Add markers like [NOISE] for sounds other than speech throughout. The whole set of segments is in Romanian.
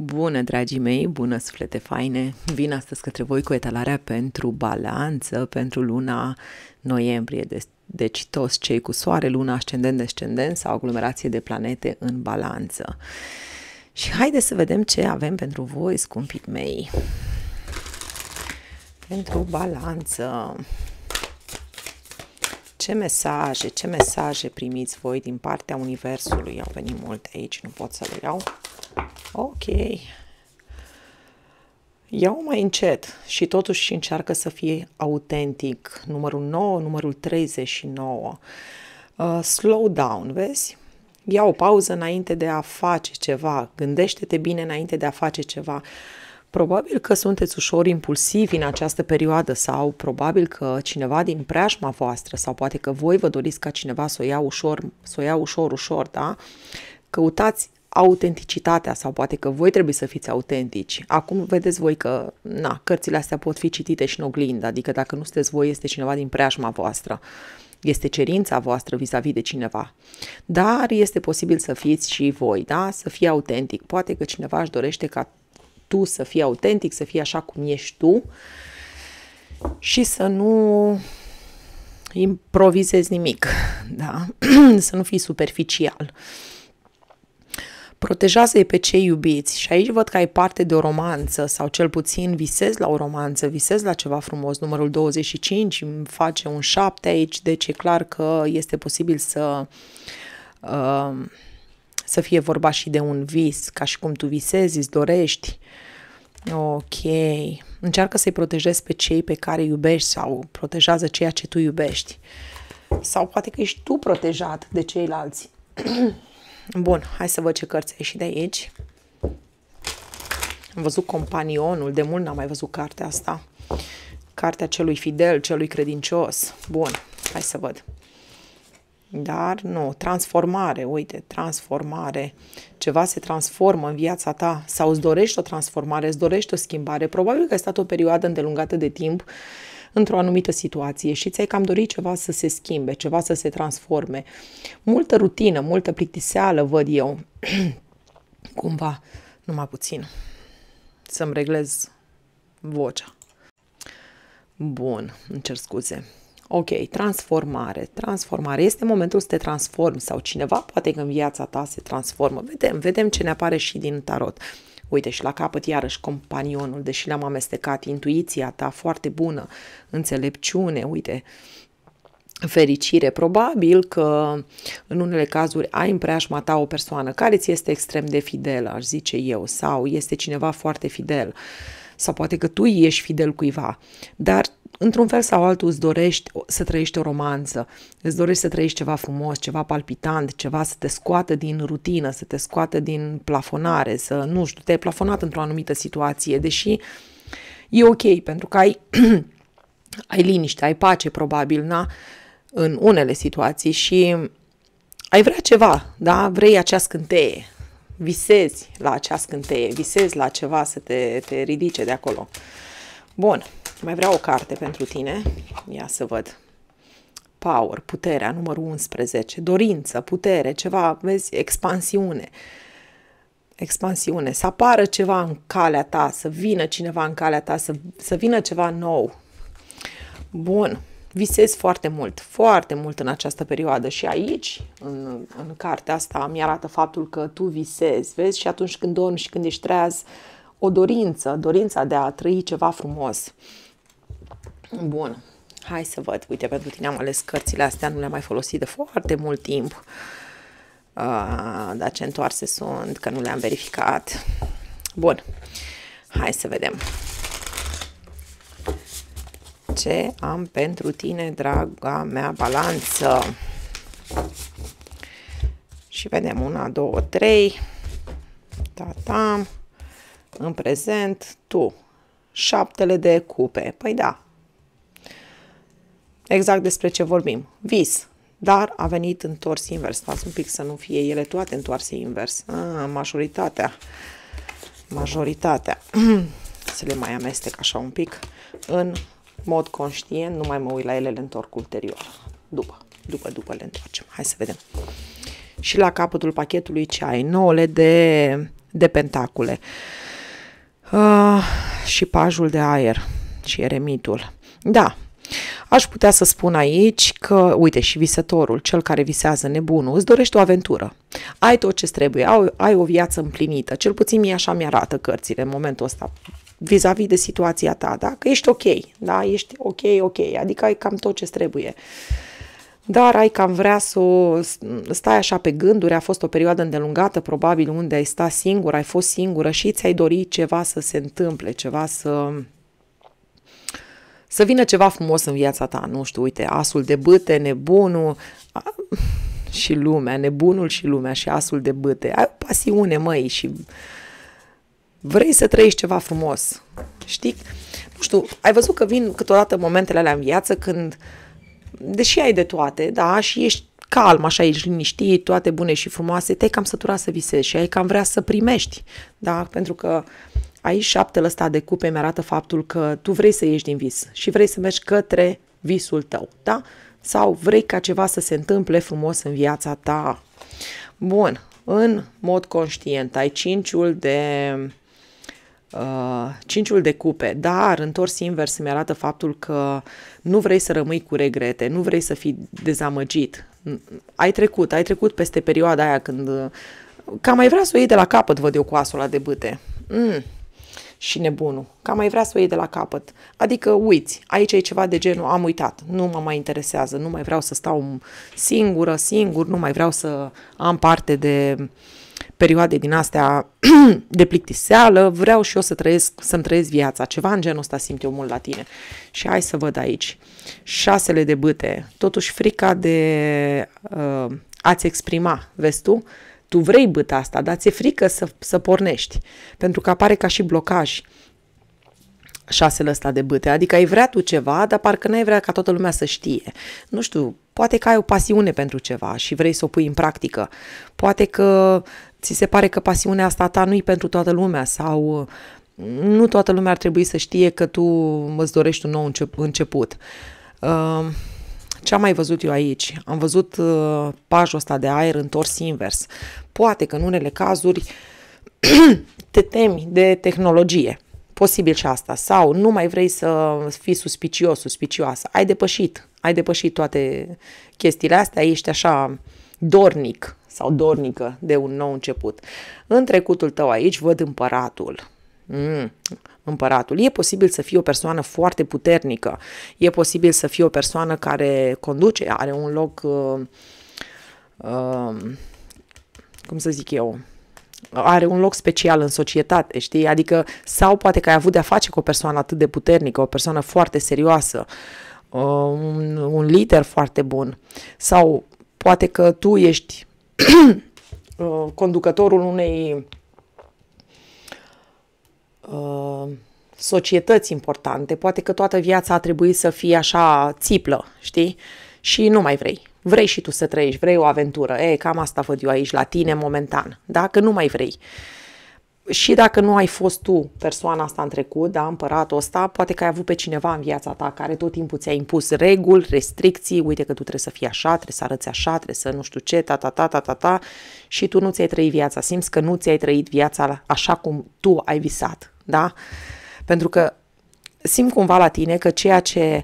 Bună, dragii mei, bună, suflete faine! Vin astăzi către voi cu etalarea pentru balanță, pentru luna noiembrie. Deci toți cei cu soare, luna, ascendent, descendent sau aglomerație de planete în balanță. Și haideți să vedem ce avem pentru voi, scumpii mei. Pentru balanță. Ce mesaje, ce mesaje primiți voi din partea Universului? Au venit multe aici, nu pot să le iau. Ok. Iau mai încet și totuși încearcă să fie autentic. Numărul 9, numărul 39. Uh, slow down, vezi? Ia o pauză înainte de a face ceva. Gândește-te bine înainte de a face ceva. Probabil că sunteți ușor impulsivi în această perioadă sau probabil că cineva din preajma voastră sau poate că voi vă doriți ca cineva să o ia ușor, să o ia ușor, ușor, da? Căutați autenticitatea sau poate că voi trebuie să fiți autentici. Acum vedeți voi că, na, cărțile astea pot fi citite și în oglindă, adică dacă nu sunteți voi, este cineva din preajma voastră. Este cerința voastră vis-a-vis de cineva. Dar este posibil să fiți și voi, da? Să fii autentic. Poate că cineva își dorește ca tu să fii autentic, să fii așa cum ești tu și să nu improvizezi nimic, da? [CLEARS THROAT] să nu fii superficial. Uh, Protejează-i pe cei iubiți și aici văd că ai parte de o romanță sau cel puțin visez la o romanță, visez la ceva frumos. Numărul 25 îmi face un 7 aici, deci e clar că este posibil să uh, să fie vorba și de un vis, ca și cum tu visezi, îți dorești. Ok. Încearcă să-i protejezi pe cei pe care iubești sau protejează ceea ce tu iubești. Sau poate că ești tu protejat de ceilalți. [CLEARS THROAT] Bun, hai să văd ce cărți ai și de aici. Am văzut Companionul, de mult n-am mai văzut cartea asta. Cartea celui fidel, celui credincios. Bun, hai să văd. Dar nu, transformare, uite, transformare. Ceva se transformă în viața ta sau îți dorești o transformare, îți dorești o schimbare. Probabil că ai stat o perioadă îndelungată de timp uh, într-o anumită situație și ți-ai cam dorit ceva să se schimbe, ceva să se transforme. Multă rutină, multă plictiseală văd eu. [CLEARS THROAT] Cumva, numai puțin. Să-mi reglez vocea. Bun, îmi cer scuze. Ok, transformare. Transformare. Este momentul să te transformi sau cineva poate că în viața ta se transformă. Vedem, vedem ce ne apare și din tarot. Uite și la capăt iarăși companionul, deși l-am amestecat, intuiția ta foarte bună, înțelepciune, uite, fericire. Probabil că în unele cazuri ai în preajma ta o persoană care ți este extrem de fidelă, aș zice eu, sau este cineva foarte fidel sau poate că tu ești fidel cuiva, dar într-un fel sau altul îți dorești să trăiești o romanță, îți dorești să trăiești ceva frumos, ceva palpitant, ceva să te scoată din rutină, să te scoată din plafonare, să, nu știu, te-ai plafonat într-o anumită situație, deși e ok, pentru că ai, [CLEARS THROAT] ai liniște, ai pace, probabil, na? în unele situații și ai vrea ceva, da? Vrei acea scânteie, visezi la acea scânteie, visezi la ceva să te, te ridice de acolo. Bun, mai vreau o carte pentru tine. Ia să văd. Power, puterea, numărul 11, dorință, putere, ceva, vezi, expansiune. Expansiune, să apară ceva în calea ta, să vină cineva în calea ta, să, să vină ceva nou. Bun, visez foarte mult, foarte mult în această perioadă și aici, în, în cartea asta, mi arată faptul că tu visezi, vezi, și atunci când dormi și când ești treaz, o dorință, dorința de a trăi ceva frumos. Uh, Bun. Hai să văd. Uite, pentru tine am ales cărțile astea, nu le-am mai folosit de foarte mult timp. Uh, dar ce întoarse sunt, că nu le-am verificat. Bun. Hai să vedem. Ce am pentru tine, draga mea balanță? Și vedem una, două, trei. Ta-ta. În prezent, tu. Șaptele de cupe. Păi da, Exact despre ce vorbim. Vis. Dar a venit întors invers. Stați un pic să nu fie ele toate întoarse invers. A, ah, majoritatea. Majoritatea. [CLEARS THROAT] să le mai amestec așa un pic. În mod conștient, nu mai mă uit la ele, le întorc ulterior. După, după, după le întoarcem. Hai să vedem. Și la capătul pachetului ce ai? Nouăle de, de pentacule. Uh, și pajul de aer și eremitul. Da, Aș putea să spun aici că, uite, și visătorul, cel care visează nebunul, îți dorește o aventură. Ai tot ce trebuie, ai o viață împlinită, cel puțin mie așa mi-arată cărțile în momentul ăsta vis-a-vis de situația ta, da? Că ești ok, da? Ești ok, ok, adică ai cam tot ce trebuie. Dar ai cam vrea să stai așa pe gânduri, a fost o perioadă îndelungată, probabil unde ai stat singur, ai fost singură și ți-ai dorit ceva să se întâmple, ceva să să vină ceva frumos în viața ta, nu știu, uite, asul de bâte, nebunul a, și lumea, nebunul și lumea și asul de bâte. Ai o pasiune, măi, și vrei să trăiești ceva frumos, știi? Nu știu, ai văzut că vin câteodată momentele alea în viață când, deși ai de toate, da, și ești calm, așa ești liniștit, toate bune și frumoase, te-ai cam săturat să visezi și ai cam vrea să primești, da? Pentru că Aici șaptele ăsta de cupe mi-arată faptul că tu vrei să ieși din vis și vrei să mergi către visul tău, da? Sau vrei ca ceva să se întâmple frumos în viața ta. Bun, în mod conștient ai cinciul de uh, cinciul de cupe, dar întors invers mi arată faptul că nu vrei să rămâi cu regrete, nu vrei să fii dezamăgit. Ai trecut, ai trecut peste perioada aia când uh, cam mai vrea să o iei de la capăt, văd eu cu asul ăla de bâte. Mm, și nebunul, ca mai vrea să o iei de la capăt. Adică uiți, aici e ceva de genul, am uitat, nu mă mai interesează, nu mai vreau să stau singură, singur, nu mai vreau să am parte de perioade din astea [CLEARS THROAT] de plictiseală, vreau și eu să trăiesc, să-mi trăiesc viața, ceva în genul ăsta simt eu mult la tine. Și hai să văd aici, șasele de băte. totuși frica de uh, a-ți exprima, vezi tu, tu vrei băta asta, dar ți-e frică să, să pornești, pentru că apare ca și blocaj șasele ăsta de băte, Adică ai vrea tu ceva, dar parcă n-ai vrea ca toată lumea să știe. Nu știu, poate că ai o pasiune pentru ceva și vrei să o pui în practică. Poate că ți se pare că pasiunea asta ta nu-i pentru toată lumea sau uh, nu toată lumea ar trebui să știe că tu îți dorești un nou încep- început. Uh, ce am mai văzut eu aici? Am văzut uh, pajul ăsta de aer întors invers. Poate că în unele cazuri [CLEARS THROAT] te temi de tehnologie. Posibil și asta. Sau nu mai vrei să fii suspicios, suspicioasă. Ai depășit. Ai depășit toate chestiile astea. Ești așa dornic sau dornică de un nou început. În trecutul tău aici văd împăratul. Mm împăratul. E posibil să fie o persoană foarte puternică, e posibil să fie o persoană care conduce, are un loc, uh, uh, cum să zic eu, are un loc special în societate, știi? Adică, sau poate că ai avut de-a face cu o persoană atât de puternică, o persoană foarte serioasă, uh, un, un lider foarte bun, sau poate că tu ești [CLEARS THROAT] uh, conducătorul unei Uh, societăți importante, poate că toată viața a trebuit să fie așa țiplă, știi? Și nu mai vrei. Vrei și tu să trăiești, vrei o aventură. E, cam asta văd eu aici la tine momentan, dacă nu mai vrei. Și dacă nu ai fost tu persoana asta în trecut, da, împăratul ăsta, poate că ai avut pe cineva în viața ta care tot timpul ți-a impus reguli, restricții, uite că tu trebuie să fii așa, trebuie să arăți așa, trebuie să nu știu ce, ta, ta, ta, ta, ta, ta, și tu nu ți-ai trăit viața, simți că nu ți-ai trăit viața așa cum tu ai visat, da? Pentru că simt cumva la tine că ceea ce,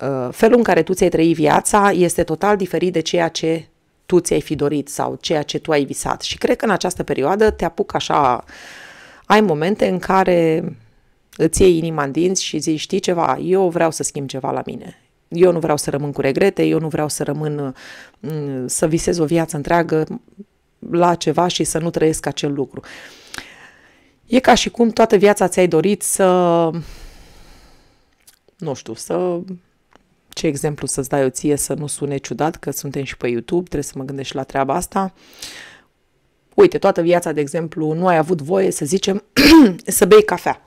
uh, felul în care tu ți-ai trăit viața este total diferit de ceea ce tu ți-ai fi dorit sau ceea ce tu ai visat. Și cred că în această perioadă te apuc așa, ai momente în care îți iei inima în dinți și zici, știi ceva, eu vreau să schimb ceva la mine. Eu nu vreau să rămân cu regrete, eu nu vreau să rămân, mm, să visez o viață întreagă la ceva și să nu trăiesc acel lucru. E ca și cum toată viața ți-ai dorit să, nu știu, să, ce exemplu să-ți dai o ție să nu sune ciudat, că suntem și pe YouTube, trebuie să mă gândesc și la treaba asta. Uite, toată viața, de exemplu, nu ai avut voie, să zicem, [CLEARS THROAT] să bei cafea.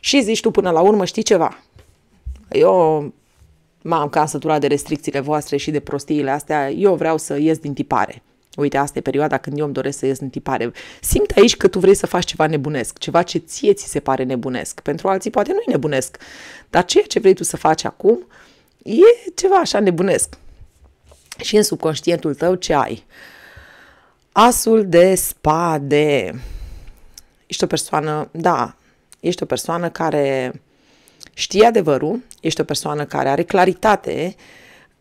Și zici tu până la urmă, știi ceva? Eu m-am cam de restricțiile voastre și de prostiile astea, eu vreau să ies din tipare uite, asta e perioada când eu îmi doresc să ies în tipare. Simt aici că tu vrei să faci ceva nebunesc, ceva ce ție ți se pare nebunesc. Pentru alții poate nu e nebunesc, dar ceea ce vrei tu să faci acum e ceva așa nebunesc. Și în subconștientul tău ce ai? Asul de spade. Ești o persoană, da, ești o persoană care știe adevărul, ești o persoană care are claritate, uh,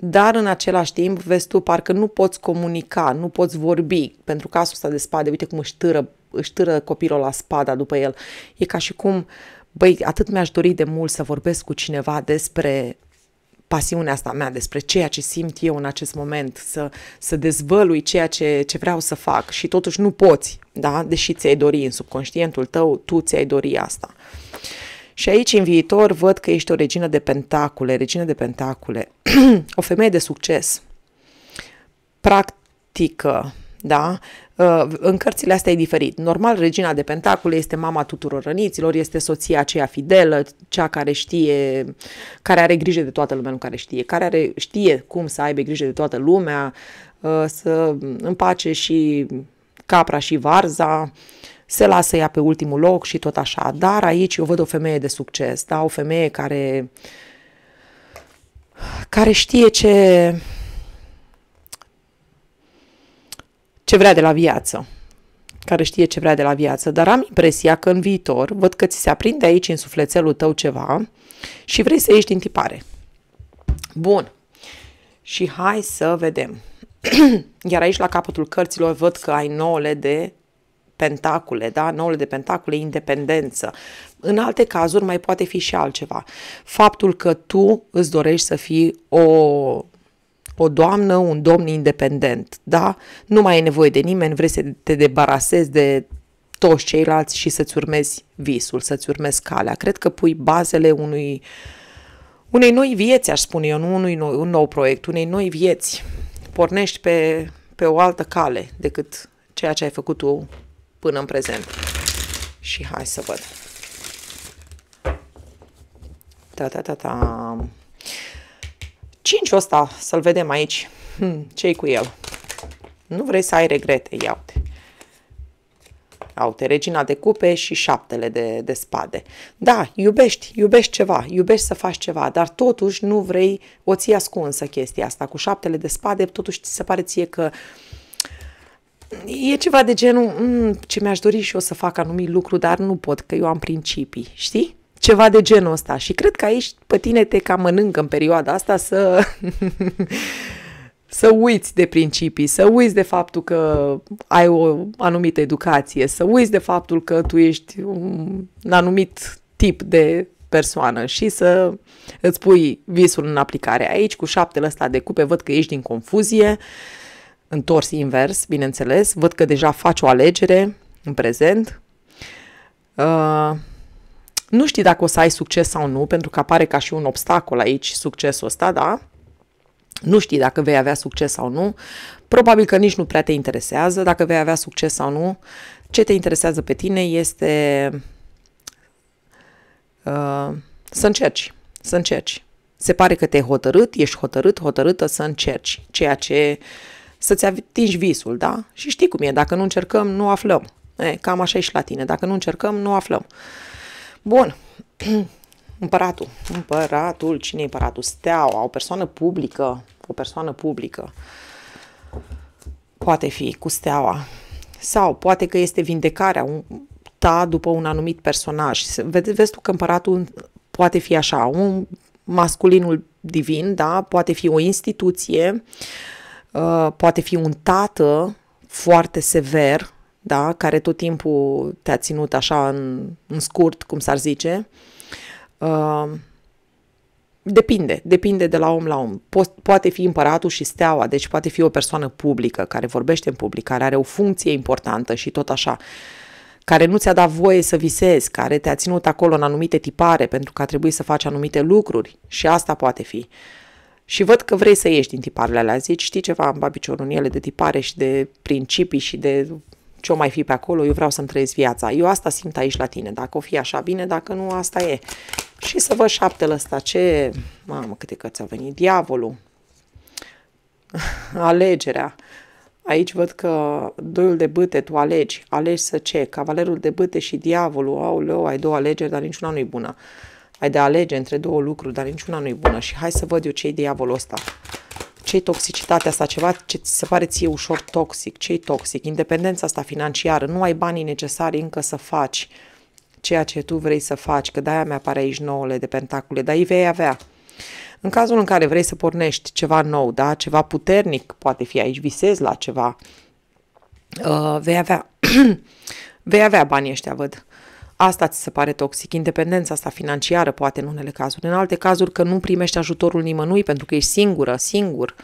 dar în același timp vezi tu parcă nu poți comunica, nu poți vorbi pentru că ăsta de spade, uite cum își târă, își târă copilul la spada după el. E ca și cum, băi, atât mi-aș dori de mult să vorbesc cu cineva despre pasiunea asta mea, despre ceea ce simt eu în acest moment, să, să dezvălui ceea ce, ce vreau să fac și totuși nu poți, da? deși ți-ai dori în subconștientul tău, tu ți-ai dori asta. Și aici, în viitor, văd că ești o regină de pentacule, regină de pentacule, [CLEARS THROAT] o femeie de succes, practică, da? Uh, în cărțile astea e diferit. Normal, regina de pentacule este mama tuturor răniților, este soția aceea fidelă, cea care știe, care are grijă de toată lumea, nu care știe, care are, știe cum să aibă grijă de toată lumea, uh, să împace și capra și varza, se lasă ea pe ultimul loc și tot așa. Dar aici eu văd o femeie de succes, da? o femeie care, care știe ce, ce vrea de la viață care știe ce vrea de la viață, dar am impresia că în viitor văd că ți se aprinde aici în sufletelul tău ceva și vrei să ieși din tipare. Bun. Și hai să vedem. [CLEARS THROAT] Iar aici la capătul cărților văd că ai nouăle de pentacule, da? noul de pentacule, independență. În alte cazuri mai poate fi și altceva. Faptul că tu îți dorești să fii o o doamnă, un domn independent, da? Nu mai e nevoie de nimeni, vrei să te debarasezi de toți ceilalți și să-ți urmezi visul, să-ți urmezi calea. Cred că pui bazele unui, unei noi vieți, aș spune eu, nu unui nou, un nou proiect, unei noi vieți. Pornești pe, pe o altă cale decât ceea ce ai făcut tu până în prezent. Și hai să văd. Ta-ta-ta-ta. 5 ăsta, să-l vedem aici. Hmm, ce cu el? Nu vrei să ai regrete, iau-te. Aute, regina de cupe și șaptele de, de spade. Da, iubești, iubești ceva, iubești să faci ceva, dar totuși nu vrei, o ții ascunsă chestia asta. Cu șaptele de spade, totuși ți se pare ție că uh, e ceva de genul mm, ce mi-aș dori și eu să fac anumit lucru, dar nu pot, că eu am principii, știi? Ceva de genul ăsta. Și cred că aici pe tine te cam mănâncă în perioada asta să... [LAUGHS] să uiți de principii, să uiți de faptul că ai o anumită educație, să uiți de faptul că tu ești un anumit tip de persoană și să îți pui visul în aplicare. Aici, cu șaptele ăsta de cupe, văd că ești din confuzie, uh, întors invers, bineînțeles, văd că deja faci o alegere în prezent. Uh, nu știi dacă o să ai succes sau nu, pentru că apare ca și un obstacol aici succesul ăsta, da? Nu știi dacă vei avea succes sau nu. Probabil că nici nu prea te interesează dacă vei avea succes sau nu. Ce te interesează pe tine este uh, să încerci, să încerci. Se pare că te-ai hotărât, ești hotărât, hotărâtă să încerci, ceea ce uh, să-ți atingi visul, da? Și știi cum e, dacă nu încercăm, nu aflăm. E, cam așa e și la tine, dacă nu încercăm, nu aflăm. Bun, [CLEARS THROAT] împăratul, împăratul, cine e împăratul? Steaua, o persoană publică, o persoană publică. Poate fi cu steaua. Sau poate că este vindecarea ta după un anumit personaj. Vezi, vezi tu că împăratul poate fi așa, un masculinul divin, da? Poate fi o instituție, uh, Uh, poate fi un tată foarte sever, da, care tot timpul te-a ținut așa în, în scurt, cum s-ar zice. Uh, depinde, depinde de la om la om. Po- poate fi împăratul și steaua, deci poate fi o persoană publică care vorbește în public, care are o funcție importantă și tot așa, care nu ți-a dat voie să visezi, care te-a ținut acolo în anumite tipare pentru că a trebuit să faci anumite lucruri și asta poate fi. Uh, și văd că vrei să ieși din tiparele alea. Zici, știi ceva, am babiciorul în ele de tipare și de principii și de ce o mai fi pe acolo, eu vreau să-mi trăiesc viața. Eu asta simt aici la tine, dacă o fi așa bine, dacă nu, asta e. Și să văd șaptele ăsta, ce... Mamă, câte cărți a venit. Diavolul. [LAUGHS] Alegerea. Aici văd că doiul de bâte, tu alegi, alegi să ce? Cavalerul de bâte și diavolul, au leu. ai două alegeri, dar niciuna nu-i bună. Uh, ai de alege între două lucruri, dar niciuna nu e bună și hai să văd eu ce-i diavolul ăsta. Ce-i toxicitatea asta, ceva ce ți se pare ție ușor toxic, ce-i toxic, independența asta financiară, nu ai banii necesari încă să faci ceea ce tu vrei să faci, că de-aia mi-apare aici nouăle de pentacule, dar îi vei avea. În cazul în care vrei să pornești ceva nou, da, ceva puternic, poate fi aici, visezi la ceva, uh, vei avea [CLEARS THROAT] vei avea banii ăștia, văd. Asta ți se pare toxic, independența asta financiară, poate în unele cazuri. În alte cazuri că nu primești ajutorul nimănui pentru că ești singură, singur.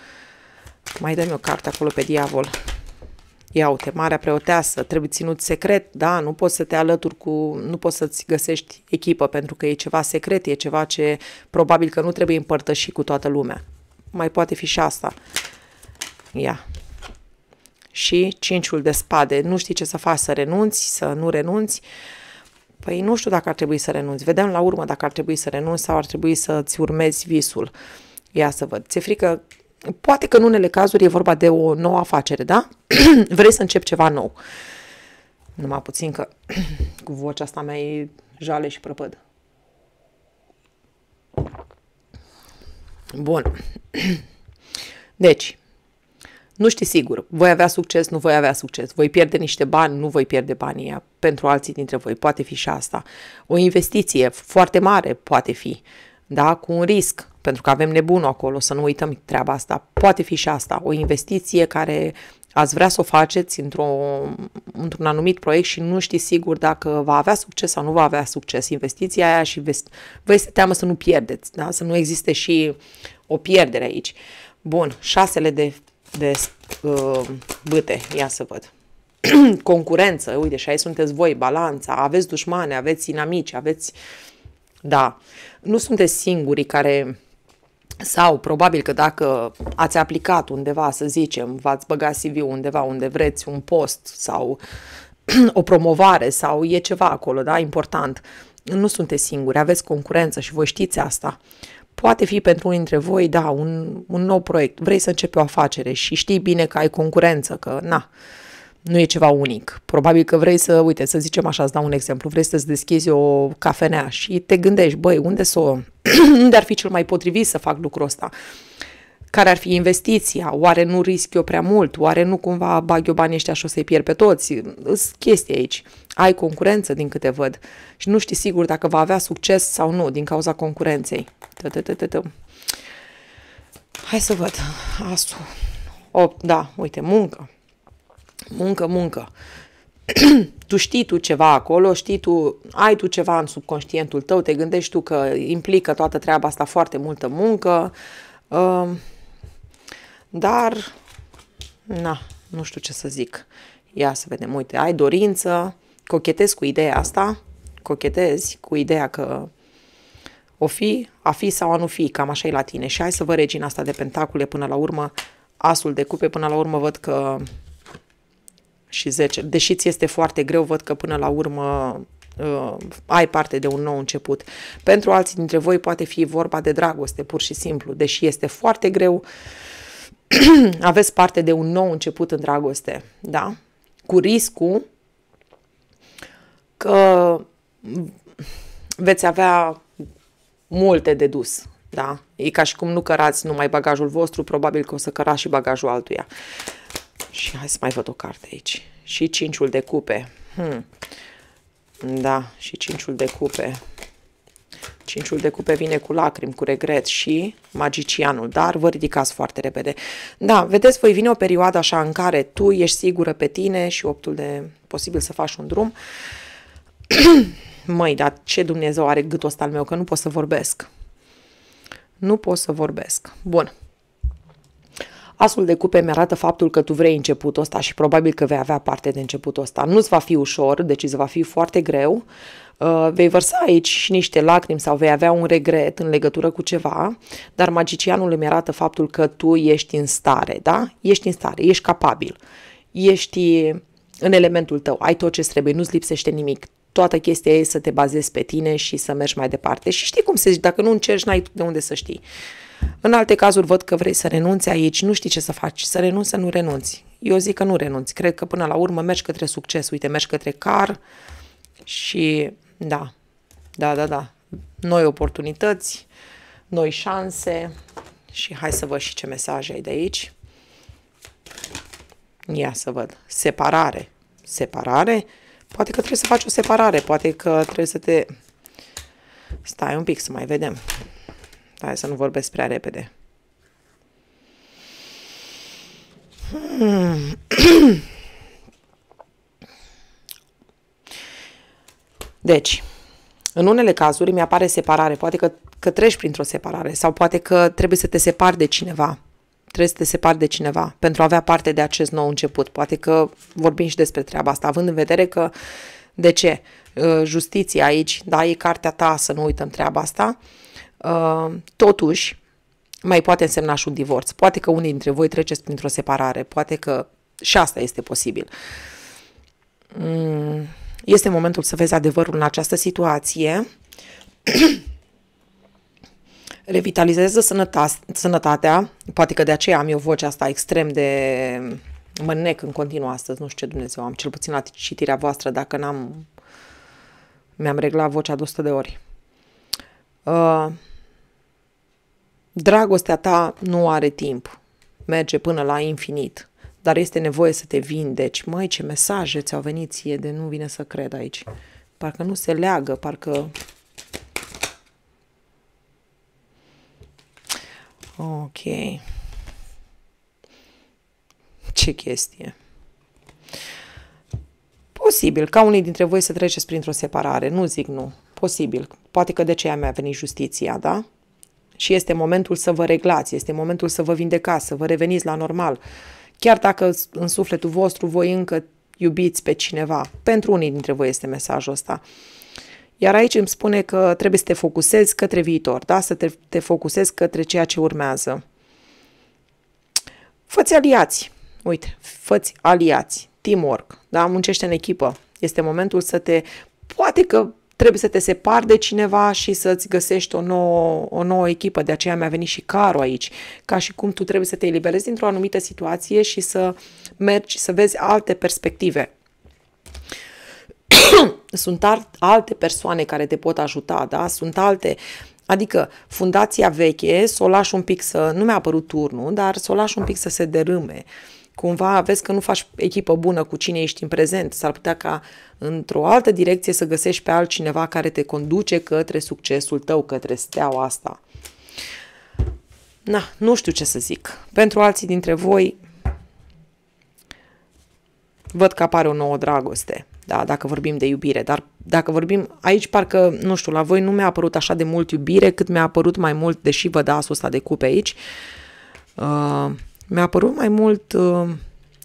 Mai dă-mi o carte acolo pe diavol. Ia uite, marea preoteasă, trebuie ținut secret, da, nu poți să te alături cu, nu poți să-ți găsești echipă pentru că e ceva secret, e ceva ce probabil că nu trebuie împărtășit cu toată lumea. Mai poate fi și asta. Ia. Și cinciul de spade, nu știi ce să faci, să renunți, să nu renunți. Uh, Păi nu știu dacă ar trebui să renunți. Vedem la urmă dacă ar trebui să renunți sau ar trebui să-ți urmezi visul. Ia să văd. Ți-e frică? Poate că în unele cazuri e vorba de o nouă afacere, da? [CLEARS THROAT] Vrei să începi ceva nou. Numai puțin că [CLEARS THROAT] cu vocea asta mea e jale și prăpăd. Bun. [CLEARS THROAT] Deci, nu știi sigur, voi avea succes, nu voi avea succes, voi pierde niște bani, nu voi pierde banii pentru alții dintre voi, poate fi și asta. O investiție foarte mare poate fi, da, cu un risc, pentru că avem nebunul acolo, să nu uităm treaba asta, poate fi și asta, o investiție care ați vrea să o faceți într-o, într-un anumit proiect și nu știți sigur dacă va avea succes sau nu va avea succes investiția aia și veți, vă este teamă să nu pierdeți, da? să nu existe și o pierdere aici. Bun, șasele de de uh, băte, Ia să văd. [CLEARS THROAT] Concurență, uite, și aici sunteți voi, balanța, aveți dușmane, aveți inamici, aveți... Da, nu sunteți singurii care sau probabil că dacă ați aplicat undeva, să zicem, v-ați băgat cv undeva unde vreți un post sau [CLEARS THROAT] o promovare sau e ceva acolo, da, important, nu sunteți singuri, aveți concurență și voi știți asta. Uh, poate fi pentru unii dintre voi, da, un, un nou proiect, vrei să începi o afacere și știi bine că ai concurență, că na, nu e ceva unic. Probabil că vrei să, uite, să zicem așa, să dau un exemplu, vrei să-ți deschizi o cafenea și te gândești, băi, unde, să, o, [CLEARS THROAT] unde ar fi cel mai potrivit să fac lucrul ăsta? Care ar fi investiția? Oare nu risc eu prea mult? Oare nu cumva bag eu banii ăștia și o să-i pierd pe toți? Sunt chestii aici ai concurență din câte văd și nu știi sigur dacă va avea succes sau nu din cauza concurenței. Hai să văd. Asu. O, da, uite, muncă. Muncă, muncă. [CLEARS THROAT] tu știi tu ceva acolo, știi tu, ai tu ceva în subconștientul tău, te gândești tu că implică toată treaba asta foarte multă muncă, uh, dar, na, nu știu ce să zic. Ia să vedem, uite, ai dorință, cochetez cu ideea asta, cochetezi cu ideea că o fi, a fi sau a nu fi, cam așa e la tine. Și hai să vă regina asta de pentacule până la urmă, asul de cupe, până la urmă văd că și 10. Deși ți este foarte greu, văd că până la urmă uh, ai parte de un nou început. Pentru alții dintre voi poate fi vorba de dragoste, pur și simplu. Deși este foarte greu, [CLEARS THROAT] aveți parte de un nou început în dragoste, da? Cu riscul că veți avea multe de dus. Da? E ca și cum nu cărați numai bagajul vostru, probabil că o să cărați și bagajul altuia. Și hai să mai văd o carte aici. Și cinciul de cupe. Hmm. Da, și cinciul de cupe. Cinciul de cupe vine cu lacrimi, cu regret și magicianul, dar vă ridicați foarte repede. Da, vedeți, voi vine o perioadă așa în care tu ești sigură pe tine și optul de posibil să faci un drum. Uh, [COUGHS] măi, dar ce Dumnezeu are gâtul ăsta al meu, că nu pot să vorbesc. Nu pot să vorbesc. Bun. Asul de cupe mi-arată faptul că tu vrei începutul ăsta și probabil că vei avea parte de începutul ăsta. Nu-ți va fi ușor, deci îți va fi foarte greu. Uh, vei vărsa aici și niște lacrimi sau vei avea un regret în legătură cu ceva, dar magicianul îmi arată faptul că tu ești în stare, da? Ești în stare, ești capabil, ești în elementul tău, ai tot ce trebuie, nu-ți lipsește nimic, toată chestia e să te bazezi pe tine și să mergi mai departe. Și știi cum se zice, dacă nu încerci, n-ai de unde să știi. În alte cazuri văd că vrei să renunți aici, nu știi ce să faci, să renunți, să nu renunți. Eu zic că nu renunți, cred că până la urmă mergi către succes, uite, mergi către car și da, da, da, da, noi oportunități, noi șanse și hai să văd și ce mesaje ai de aici. Ia să văd, separare, separare, Poate că trebuie să faci o separare, poate că trebuie să te... Stai un pic să mai vedem. Hai să nu vorbesc prea repede. Hmm. Deci, în unele cazuri mi apare separare, poate că, că treci printr-o separare sau poate că trebuie să te separi de cineva trebuie să te separi de cineva pentru a avea parte de acest nou început. Poate că vorbim și despre treaba asta, având în vedere că, de ce, uh, justiția aici, da, e cartea ta să nu uităm treaba asta, uh, totuși mai poate însemna și un divorț. Poate că unii dintre voi treceți printr-o separare, poate că și asta este posibil. Mm, este momentul să vezi adevărul în această situație [CLEARS THROAT] revitalizează sănăta- sănătatea, poate că de aceea am eu vocea asta extrem de mă în continuu astăzi, nu știu ce Dumnezeu am, cel puțin la citirea voastră, dacă n-am, mi-am reglat vocea de 100 de ori. Uh, dragostea ta nu are timp, merge până la infinit, dar este nevoie să te vindeci. Măi, ce mesaje ți-au venit ție de nu vine să cred aici. Parcă nu se leagă, parcă Ok. Ce chestie. Posibil ca unii dintre voi să treceți printr-o separare, nu zic nu. Posibil. Poate că de ce mi-a venit justiția, da? Și este momentul să vă reglați, este momentul să vă vindecați, să vă reveniți la normal. Chiar dacă în sufletul vostru voi încă iubiți pe cineva. Pentru unii dintre voi este mesajul ăsta. Uh, iar aici îmi spune că trebuie să te focusezi către viitor, da? să te, te focusezi către ceea ce urmează. Făți aliați, uite, făți aliați, teamwork, da? muncește în echipă. Este momentul să te, poate că trebuie să te separi de cineva și să-ți găsești o nouă, o nouă echipă. De aceea mi-a venit și Caro aici, ca și cum tu trebuie să te eliberezi dintr-o anumită situație și să mergi, să vezi alte perspective. [COUGHS] sunt alte persoane care te pot ajuta, da? Sunt alte Adică fundația veche, să o lași un pic să, nu mi-a apărut turnul, dar să o lași un pic să se derâme. Cumva vezi că nu faci echipă bună cu cine ești în prezent. S-ar putea ca într-o altă direcție să găsești pe altcineva care te conduce către succesul tău, către steaua asta. Na, nu știu ce să zic. Pentru alții dintre voi, văd că apare o nouă dragoste da, dacă vorbim de iubire, dar dacă vorbim aici, parcă, nu știu, la voi nu mi-a apărut așa de mult iubire cât mi-a apărut mai mult, deși vă dați asta de cupe aici, uh, mi-a apărut mai mult uh,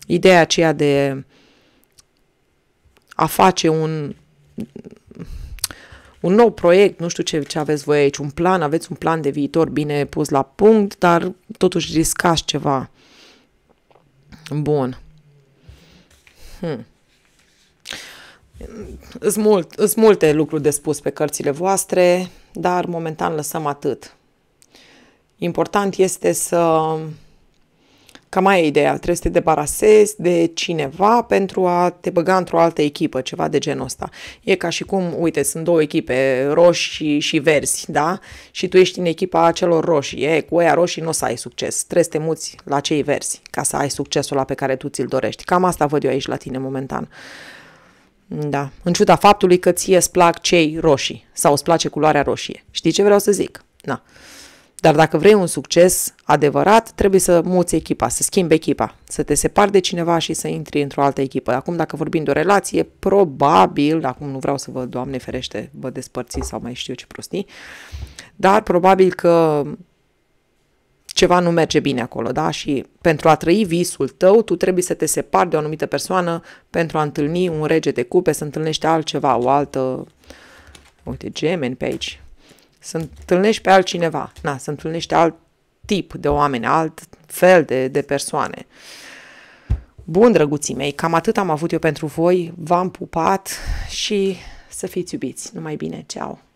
ideea aceea de a face un un nou proiect, nu știu ce, ce aveți voi aici, un plan, aveți un plan de viitor bine pus la punct, dar totuși riscați ceva. Bun. Hmm. Sunt mult, îs multe lucruri de spus pe cărțile voastre, dar momentan lăsăm atât. Important este să... Cam mai e ideea, trebuie să te debarasezi de cineva pentru a te băga într-o altă echipă, ceva de genul ăsta. E ca și cum, uite, sunt două echipe, roșii și verzi, da? Și tu ești în echipa celor roșii. E, cu ăia roșii nu o să ai succes. Trebuie să te muți la cei verzi ca să ai succesul la pe care tu ți-l dorești. Cam asta văd eu aici la tine momentan. Uh, da, în ciuda faptului că ție îți plac cei roșii sau îți place culoarea roșie. Știi ce vreau să zic? Da. Dar dacă vrei un succes adevărat, trebuie să muți echipa, să schimbi echipa, să te separi de cineva și să intri într-o altă echipă. Acum, dacă vorbim de o relație, probabil, acum nu vreau să vă, Doamne ferește, vă despărți sau mai știu ce prostii, dar probabil că ceva nu merge bine acolo, da? Și pentru a trăi visul tău, tu trebuie să te separi de o anumită persoană pentru a întâlni un rege de cupe, să întâlnești altceva, o altă... Uite, gemeni pe aici. Să întâlnești pe altcineva, na, să întâlnești alt tip de oameni, alt fel de, de persoane. Bun, drăguții mei, cam atât am avut eu pentru voi, v-am pupat și să fiți iubiți. Numai bine, ceau!